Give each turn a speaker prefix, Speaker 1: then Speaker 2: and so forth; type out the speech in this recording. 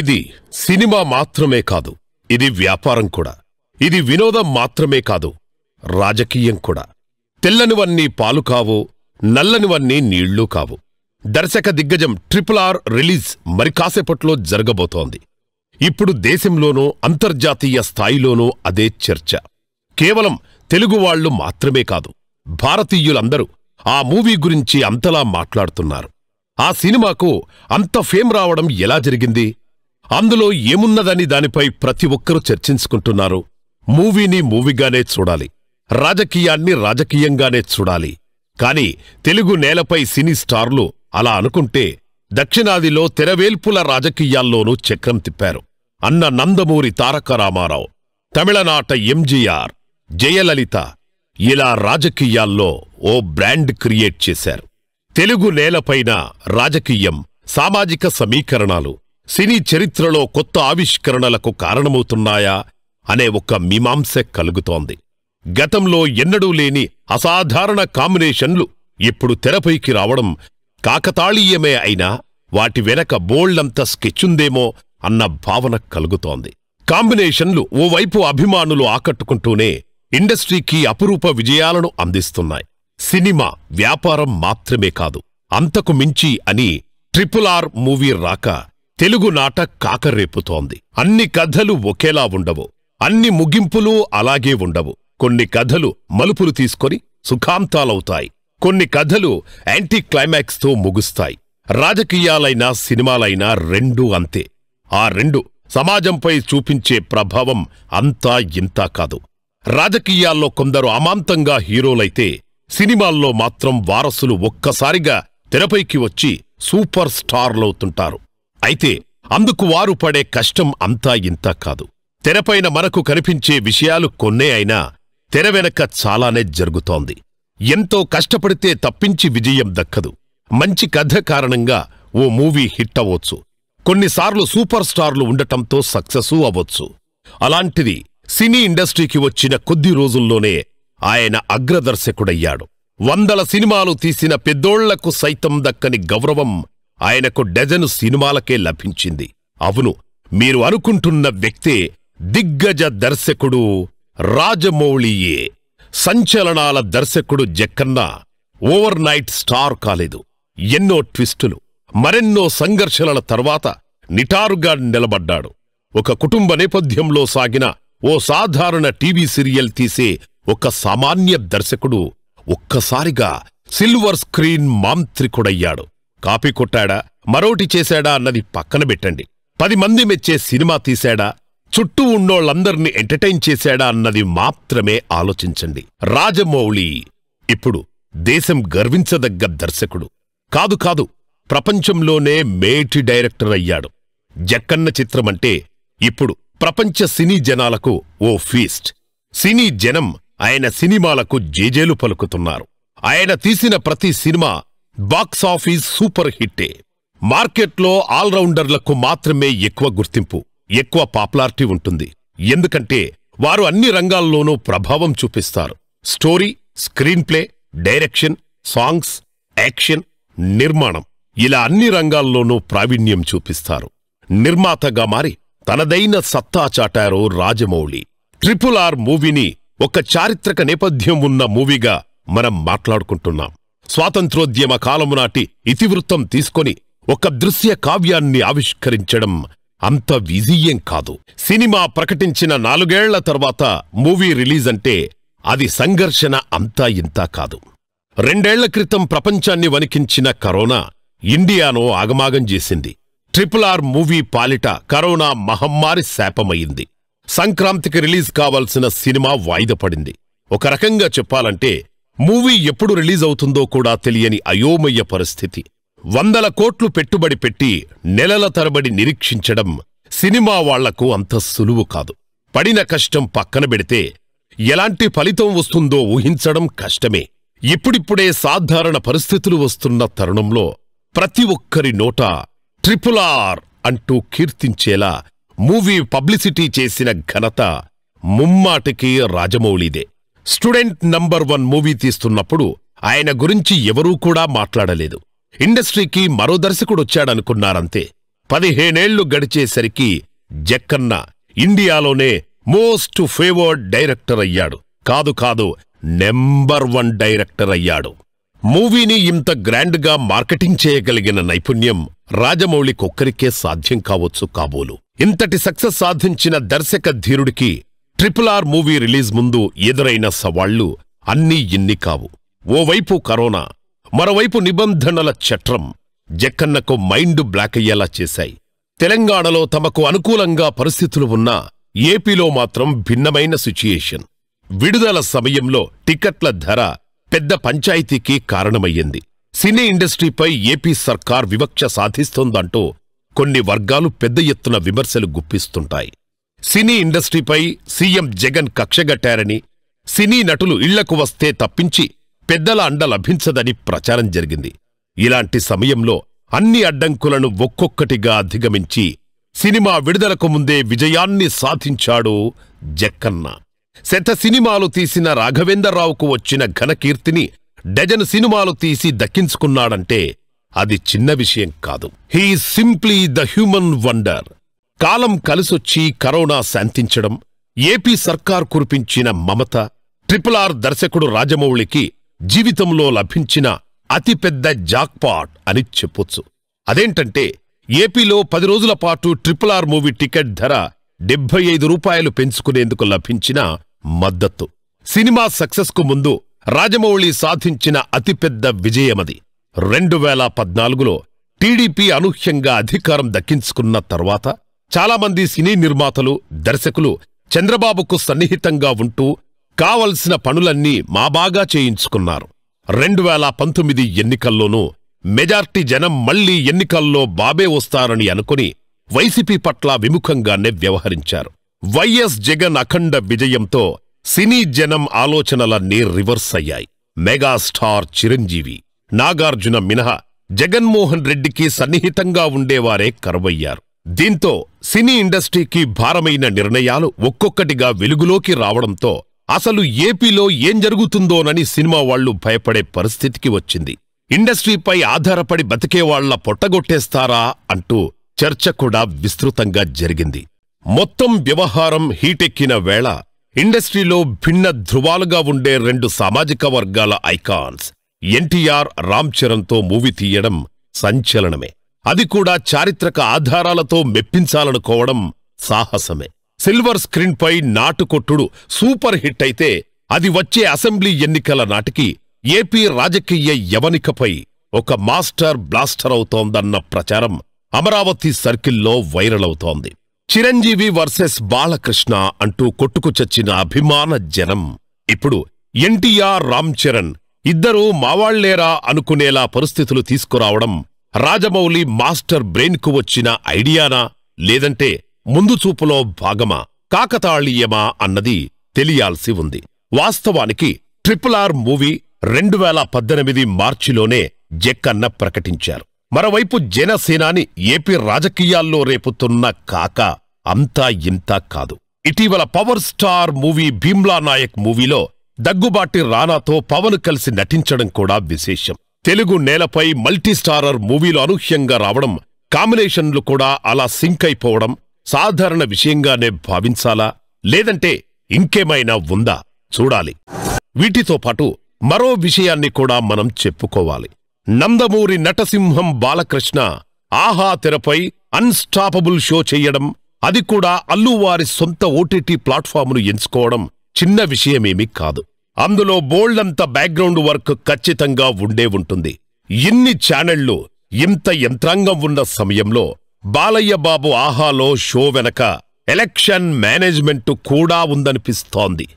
Speaker 1: ఇది సినిమా మాత్రమే కాదు ఇది వ్యాపారం కూడా ఇది వినోదం మాత్రమే కాదు రాజకీయం కూడా తెల్లనివన్నీ పాలు కావు నల్లనివన్నీ నీళ్లు కావు దర్శక దిగ్గజం ట్రిపుల్ ఆర్ రిలీజ్ మరి కాసేపట్లో జరగబోతోంది ఇప్పుడు దేశంలోనూ అంతర్జాతీయ స్థాయిలోనూ అదే చర్చ కేవలం తెలుగువాళ్లు మాత్రమే కాదు భారతీయులందరూ ఆ మూవీ గురించి అంతలా మాట్లాడుతున్నారు ఆ సినిమాకు అంత ఫేమ్ రావడం ఎలా జరిగింది అందులో ఏమున్నదని దానిపై ప్రతి ఒక్కరూ చర్చించుకుంటున్నారు మూవీని మూవీగానే చూడాలి రాజకీయాన్ని రాజకీయంగానే చూడాలి కాని తెలుగు నేలపై సినీ స్టార్లు అలా అనుకుంటే దక్షిణాదిలో తెరవేల్పుల రాజకీయాల్లోనూ చక్రం తిప్పారు అన్న నందమూరి తారక రామారావు తమిళనాట ఎంజీఆర్ జయలలిత ఇలా రాజకీయాల్లో ఓ బ్రాండ్ క్రియేట్ చేశారు తెలుగు నేలపైన రాజకీయం సామాజిక సమీకరణాలు సినీ చరిత్రలో కొత్త ఆవిష్కరణలకు కారణమవుతున్నాయా అనే ఒక మీమాంస కలుగుతోంది గతంలో ఎన్నడూ లేని అసాధారణ కాంబినేషన్లు ఇప్పుడు తెరపైకి రావడం కాకతాళీయమే అయినా వాటి వెనక బోల్డంత స్కెచ్చుందేమో అన్న భావన కలుగుతోంది కాంబినేషన్లు ఓవైపు అభిమానులు ఆకట్టుకుంటూనే ఇండస్ట్రీకి అపురూప విజయాలను అందిస్తున్నాయి సినిమా వ్యాపారం మాత్రమే కాదు అంతకు మించి అని ట్రిపుల్ ఆర్ మూవీ రాక తెలుగు నాట కాకర్రేపుతోంది అన్ని కథలు ఒకేలా ఉండవు అన్ని ముగింపులు అలాగే ఉండవు కొన్ని కథలు మలుపులు తీసుకొని సుఖాంతాలవుతాయి కొన్ని కథలు యాంటీ క్లైమాక్స్తో ముగుస్తాయి రాజకీయాలైనా సినిమాలైనా రెండూ అంతే ఆ రెండు సమాజంపై చూపించే ప్రభావం అంతా ఇంతా కాదు రాజకీయాల్లో కొందరు అమాంతంగా హీరోలైతే సినిమాల్లో మాత్రం వారసులు ఒక్కసారిగా తెరపైకి వచ్చి సూపర్ స్టార్లవుతుంటారు అయితే అందుకు వారు పడే కష్టం అంతా ఇంతా కాదు తెరపైన మనకు కనిపించే విషయాలు కొన్నే అయినా తెర వెనక చాలానే జరుగుతోంది ఎంతో కష్టపడితే తప్పించి విజయం దక్కదు మంచి కథ కారణంగా ఓ మూవీ హిట్ అవ్వచ్చు కొన్నిసార్లు సూపర్ స్టార్లు ఉండటంతో సక్సెసూ అవ్వచ్చు అలాంటిది సినీ ఇండస్ట్రీకి వచ్చిన కొద్ది రోజుల్లోనే ఆయన అగ్రదర్శకుడయ్యాడు వందల సినిమాలు తీసిన పెద్దోళ్లకు సైతం దక్కని గౌరవం ఆయనకు డజను సినిమాలకే లభించింది అవును మీరు అనుకుంటున్న వ్యక్తే దిగ్గజ దర్శకుడు రాజమౌళియే సంచలనాల దర్శకుడు జక్కన్న ఓవర్ నైట్ స్టార్ కాలేదు ఎన్నో ట్విస్టులు మరెన్నో సంఘర్షణల తర్వాత నిటారుగా నిలబడ్డాడు ఒక కుటుంబ నేపథ్యంలో సాగిన ఓ సాధారణ టీవీ సీరియల్ తీసే ఒక సామాన్య దర్శకుడు ఒక్కసారిగా సిల్వర్ స్క్రీన్ మాంత్రికుడయ్యాడు కాపీ కొట్టాడా మరోటి చేశాడా అన్నది పక్కన పెట్టండి పది మంది మెచ్చే సినిమా తీశాడా చుట్టూ ఉన్నోళ్ళందర్నీ ఎంటర్టైన్ చేశాడా అన్నది మాత్రమే ఆలోచించండి రాజమౌళి ఇప్పుడు దేశం గర్వించదగ్గ దర్శకుడు కాదు కాదు ప్రపంచంలోనే మేటి డైరెక్టర్ అయ్యాడు జక్కన్న చిత్రమంటే ఇప్పుడు ప్రపంచ సినీ జనాలకు ఓ ఫీస్ట్ సినీ జనం ఆయన సినిమాలకు జేజేలు పలుకుతున్నారు ఆయన తీసిన ప్రతి సినిమా బాక్సాఫీస్ సూపర్ హిట్టే మార్కెట్లో ఆల్రౌండర్లకు మాత్రమే ఎక్కువ గుర్తింపు ఎక్కువ పాపులారిటీ ఉంటుంది ఎందుకంటే వారు అన్ని రంగాల్లోనూ ప్రభావం చూపిస్తారు story screenplay direction songs action నిర్మాణం ఇలా అన్ని రంగాల్లోనూ ప్రావీణ్యం చూపిస్తారు నిర్మాతగా మారి తనదైన సత్తా చాటారు రాజమౌళి ట్రిపుల్ ఆర్ మూవీని ఒక చారిత్రక నేపథ్యం ఉన్న మూవీగా మనం మాట్లాడుకుంటున్నాం స్వాతంత్రోద్యమ కాలము నాటి ఇతివృత్తం తీసుకొని ఒక దృశ్య కావ్యాన్ని ఆవిష్కరించడం అంత విజీయం కాదు సినిమా ప్రకటించిన నాలుగేళ్ల తర్వాత మూవీ రిలీజ్ అంటే అది సంఘర్షణ అంతా ఇంతా కాదు రెండేళ్ల క్రితం ప్రపంచాన్ని వణికించిన కరోనా ఇండియాను ఆగమాగం చేసింది ట్రిపుల్ ఆర్ మూవీ పాలిట కరోనా మహమ్మారి శాపమయ్యింది సంక్రాంతికి రిలీజ్ కావాల్సిన సినిమా వాయిదపడింది ఒక రకంగా చెప్పాలంటే మూవీ ఎప్పుడు రిలీజ్ అవుతుందో కూడా తెలియని అయోమయ పరిస్థితి వందల కోట్లు పెట్టుబడి పెట్టి నెలల తరబడి నిరీక్షించడం సినిమా వాళ్లకు అంత సులువు కాదు పడిన కష్టం పక్కన పెడితే ఎలాంటి ఫలితం వస్తుందో ఊహించడం కష్టమే ఇప్పుడిప్పుడే సాధారణ పరిస్థితులు వస్తున్న తరుణంలో ప్రతి ఒక్కరి నోట ట్రిపుల్ ఆర్ అంటూ కీర్తించేలా మూవీ పబ్లిసిటీ చేసిన ఘనత ముమ్మాటికి రాజమౌళిదే స్టూడెంట్ నంబర్ వన్ మూవీ తీస్తున్నప్పుడు ఆయన గురించి ఎవరూ కూడా మాట్లాడలేదు ఇండస్ట్రీకి మరో దర్శకుడొచ్చాడనుకున్నారంతే పదిహేనేళ్లు గడిచేసరికి జక్కన్న ఇండియాలోనే మోస్ట్ ఫేవర్డ్ డైరెక్టర్ అయ్యాడు కాదు కాదు నెంబర్ వన్ డైరెక్టర్ అయ్యాడు మూవీని ఇంత గ్రాండ్గా మార్కెటింగ్ చేయగలిగిన నైపుణ్యం రాజమౌళికొక్కరికే సాధ్యం కావచ్చు కాబోలు ఇంతటి సక్సెస్ సాధించిన దర్శక ధీరుడికి ట్రిపుల్ ఆర్ మూవీ రిలీజ్ ముందు ఎదురైన సవాళ్లు అన్నీ ఇన్ని కావు ఓవైపు కరోనా మరోవైపు నిబంధనల చట్రం జక్కన్నకు మైండ్ బ్లాక్ అయ్యేలా చేశాయి తెలంగాణలో తమకు అనుకూలంగా పరిస్థితులు ఉన్నా ఏపీలో మాత్రం భిన్నమైన సిచ్యుయేషన్ విడుదల సమయంలో టికెట్ల ధర పెద్ద పంచాయతీకి కారణమయ్యింది సినీ ఇండస్ట్రీపై ఏపీ సర్కార్ వివక్ష సాధిస్తోందంటూ కొన్ని వర్గాలు పెద్ద ఎత్తున విమర్శలు గుప్పిస్తుంటాయి సినీ ఇండస్ట్రీపై సీఎం జగన్ కక్షగట్టారని సినీ నటులు ఇళ్లకు వస్తే తప్పించి పెద్దల అండ లభించదని ప్రచారం జరిగింది ఇలాంటి సమయంలో అన్ని అడ్డంకులను ఒక్కొక్కటిగా అధిగమించి సినిమా విడుదలకు ముందే విజయాన్ని సాధించాడు జక్కన్న శత సినిమాలు తీసిన రాఘవేంద్రరావుకు వచ్చిన ఘనకీర్తిని డజన్ సినిమాలు తీసి దక్కించుకున్నాడంటే అది చిన్న విషయం కాదు he simply the human wonder కాలం కలిసొచ్చి కరోనా శాంతించడం ఏపీ సర్కార్ కురిపించిన మమత ట్రిపుల్ ఆర్ దర్శకుడు రాజమౌళికి జీవితంలో లభించిన అతిపెద్ద జాక్పాట్ అని చెప్పొచ్చు అదేంటంటే ఏపీలో పది రోజుల పాటు ట్రిపుల్ ఆర్ మూవీ టికెట్ ధర డెబ్బై ఐదు రూపాయలు పెంచుకునేందుకు లభించిన మద్దతు సినిమా సక్సెస్కు ముందు రాజమౌళి సాధించిన అతిపెద్ద విజయమది రెండు వేల పద్నాలుగులో టీడీపీ అనూహ్యంగా అధికారం దక్కించుకున్న తర్వాత చాలామంది సినీ నిర్మాతలు దర్శకులు చంద్రబాబుకు సన్నిహితంగా ఉంటూ కావలసిన పనులన్నీ మాబాగా చేయించుకున్నారు రెండు వేల పంతొమ్మిది ఎన్నికల్లోనూ మెజార్టీ జనం మళ్లీ ఎన్నికల్లో బాబే వస్తారని అనుకుని వైసీపీ పట్ల విముఖంగానే వ్యవహరించారు వైఎస్ జగన్ అఖండ విజయంతో సినీ జనం ఆలోచనలన్నీ రివర్స్ అయ్యాయి మెగాస్టార్ చిరంజీవి నాగార్జున మినహా జగన్మోహన్ రెడ్డికి సన్నిహితంగా ఉండేవారే కరువయ్యారు దీంతో సినీ ఇండస్ట్రీకి భారమైన నిర్ణయాలు ఒక్కొక్కటిగా వెలుగులోకి రావడంతో అసలు ఏపీలో ఏం జరుగుతుందోనని సినిమా వాళ్లు భయపడే పరిస్థితికి వచ్చింది ఇండస్ట్రీపై ఆధారపడి బతికేవాళ్ల పొట్టగొట్టేస్తారా అంటూ చర్చ కూడా విస్తృతంగా జరిగింది మొత్తం వ్యవహారం హీటెక్కిన వేళ ఇండస్ట్రీలో భిన్న ధృవాలుగా ఉండే రెండు సామాజిక వర్గాల ఐకాన్స్ ఎన్టీఆర్ రామ్ చరణ్తో మూవీ తీయడం సంచలనమే అది కూడా చారిత్రక ఆధారాలతో మెప్పించాలనుకోవడం సాహసమే సిల్వర్ స్క్రీన్పై నాటుకొట్టుడు సూపర్ హిట్ అయితే అది వచ్చే అసెంబ్లీ ఎన్నికల నాటికి ఏపీ రాజకీయ యవనికపై ఒక మాస్టర్ బ్లాస్టర్ అవుతోందన్న ప్రచారం అమరావతి సర్కిల్లో వైరల్ అవుతోంది చిరంజీవి వర్సెస్ బాలకృష్ణ అంటూ కొట్టుకుచచ్చిన అభిమాన జనం ఇప్పుడు ఎన్టీఆర్ రామ్ చరణ్ ఇద్దరూ మావాళ్లేరా అనుకునేలా పరిస్థితులు తీసుకురావడం రాజమౌళి మాస్టర్ బ్రెయిన్కు వచ్చిన ఐడియానా లేదంటే ముందుచూపులో భాగమా కాకతాళీయమా అన్నది తెలియాల్సి ఉంది వాస్తవానికి ట్రిపుల్ ఆర్ మూవీ రెండు వేల పద్దెనిమిది మార్చిలోనే జెక్కన్న ప్రకటించారు మరోవైపు జనసేనాని ఏపీ రాజకీయాల్లో రేపుతున్న కాక అంతా ఇంతా కాదు ఇటీవల power star movie Bheemla Nayak మూవీలో దగ్గుబాటి రానాతో పవన్ కలిసి నటించడం కూడా విశేషం తెలుగు నేలపై మల్టీస్టారర్ మూవీలు అనూహ్యంగా రావడం కాంబినేషన్లు కూడా అలా సింక్ అయిపోవడం సాధారణ విషయంగానే భావించాలా లేదంటే ఇంకేమైనా ఉందా చూడాలి వీటితో పాటు మరో విషయాన్ని కూడా మనం చెప్పుకోవాలి నందమూరి నటసింహం బాలకృష్ణ ఆహా తెరపై అన్స్టాపబుల్ షో చేయడం అది కూడా అల్లువారి సొంత ఓటీటీ ప్లాట్ఫామ్ను ఎంచుకోవడం చిన్న విషయమేమీ కాదు అందులో బోల్డంత బ్యాక్గ్రౌండ్ వర్క్ ఖచ్చితంగా ఉండే ఉంటుంది ఇన్ని ఛానళ్లు ఇంత యంత్రాంగం ఉన్న సమయంలో బాలయ్య బాబు ఆహాలో షో వెనక ఎలక్షన్ మేనేజ్మెంటు కూడా ఉందనిపిస్తోంది